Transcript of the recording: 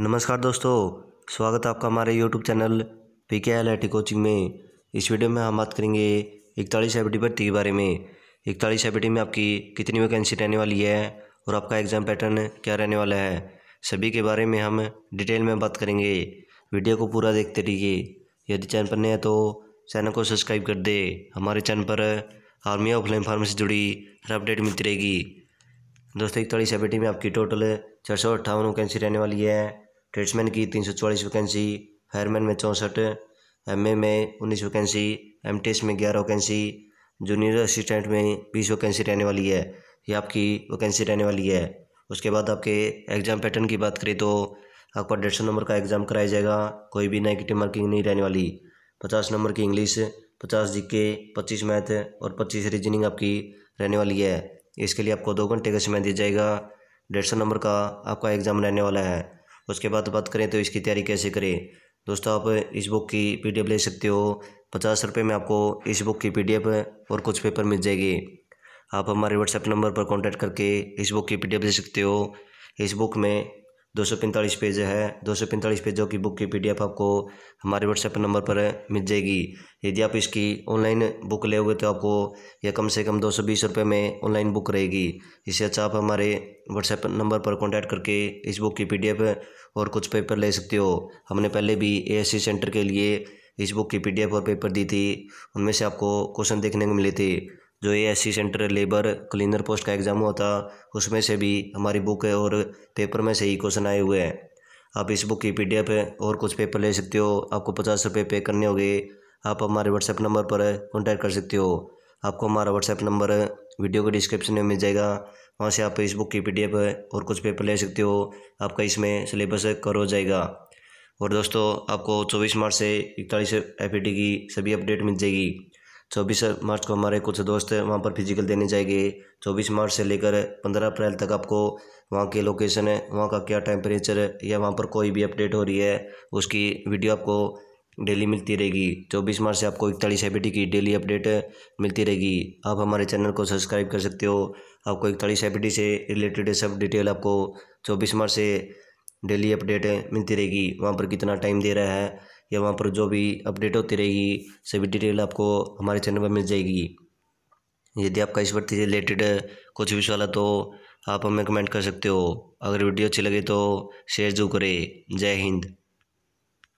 नमस्कार दोस्तों स्वागत है आपका हमारे YouTube channel P K L I coaching में इस वीडियो में हम बात करेंगे इकतालीस आई भर्ती के बारे में इकतालीस आई में आपकी कितनी वैकेंसी रहने वाली है और आपका एग्ज़ाम पैटर्न क्या रहने वाला है सभी के बारे में हम डिटेल में बात करेंगे वीडियो को पूरा देखते रहिए यदि चैनल पर नहीं है तो चैनल को सब्सक्राइब कर दे हमारे चैनल पर आर्मी ऑफलाइन फार्म से जुड़ी हर अपडेट मिलती रहेगी दोस्तों इकतालीस आई में आपकी टोटल चार सौ अट्ठावन वैकेंसी रहने वाली है ट्रेड्समैन की तीन सौ चौवालीस वैकेंसी फायरमैन में चौंसठ एम ए में उन्नीस वैकेंसी एम टी एस में ग्यारह वैकेंसी जूनियर असिस्टेंट में बीस वैकेंसी रहने वाली है ये आपकी वैकेंसी रहने वाली है उसके बाद आपके एग्ज़ाम पैटर्न की बात करें तो आपका डेढ़ सौ नंबर का एग्ज़ाम कराया जाएगा कोई भी नेगेटिव मार्किंग नहीं रहने वाली पचास नंबर की इंग्लिश पचास जी के पच्चीस मैथ और पच्चीस रीजनिंग आपकी रहने वाली है इसके लिए आपको दो घंटे का समय दिया जाएगा डेढ़ सौ नंबर का आपका एग्ज़ाम रहने वाला है उसके बाद बात करें तो इसकी तैयारी कैसे करें दोस्तों आप इस बुक की पीडीएफ ले सकते हो पचास रुपये में आपको इस बुक की पीडीएफ और कुछ पेपर मिल जाएगी आप हमारे व्हाट्सएप नंबर पर कांटेक्ट करके इस बुक की पीडीएफ ले सकते हो इस बुक में दो सौ पैंतालीस पेज है दो सौ पैंतालीस पेजों की बुक की पीडीएफ आपको हमारे व्हाट्सएप नंबर पर मिल जाएगी यदि आप इसकी ऑनलाइन बुक लेंगे तो आपको यह कम से कम दो सौ बीस रुपये में ऑनलाइन बुक रहेगी इससे अच्छा आप हमारे व्हाट्सएप नंबर पर कॉन्टैक्ट करके इस बुक की पीडीएफ और कुछ पेपर ले सकते हो हमने पहले भी सी सेंटर के लिए इस बुक की एफ़ और पेपर दी थी उनमें से आपको क्वेश्चन देखने को मिले थे जो ये S centre labour cleaner post का एग्ज़ाम हुआ था उसमें से भी हमारी बुक और पेपर में से ही क्वेश्चन आए हुए हैं आप इस बुक की पीडीएफ और कुछ पेपर ले सकते हो आपको पचास रुपये पे करने होंगे आप हमारे व्हाट्सएप नंबर पर कॉन्टैक्ट कर सकते हो आपको हमारा व्हाट्सएप नंबर वीडियो के डिस्क्रिप्शन में मिल जाएगा वहाँ से आप इस बुक की पीडीएफ और कुछ पेपर ले सकते हो आपका इसमें सिलेबस कवर हो जाएगा और दोस्तों आपको चौबीस मार्च से इकतालीस एफ e की सभी अपडेट मिल जाएगी चौबीस मार्च को हमारे कुछ दोस्त वहाँ पर फिजिकल देने जाएंगे चौबीस मार्च से लेकर पंद्रह अप्रैल तक आपको वहाँ के लोकेशन है वहाँ का क्या टेम्परेचर है या वहाँ पर कोई भी अपडेट हो रही है उसकी वीडियो आपको डेली मिलती रहेगी चौबीस मार्च से आपको इकतालीस आई की डेली अपडेट मिलती रहेगी आप हमारे चैनल को सब्सक्राइब कर सकते हो आपको इकतालीस आई से रिलेटेड सब डिटेल आपको चौबीस मार्च से डेली अपडेट मिलती रहेगी वहाँ पर कितना टाइम दे रहा है या वहाँ पर जो भी अपडेट होती रहेगी सभी डिटेल आपको हमारे चैनल पर मिल जाएगी यदि आपका इस भर्ती से रिलेटेड कुछ भी सवाल है तो आप हमें कमेंट कर सकते हो अगर वीडियो अच्छी लगे तो शेयर जरूर करें जय हिंद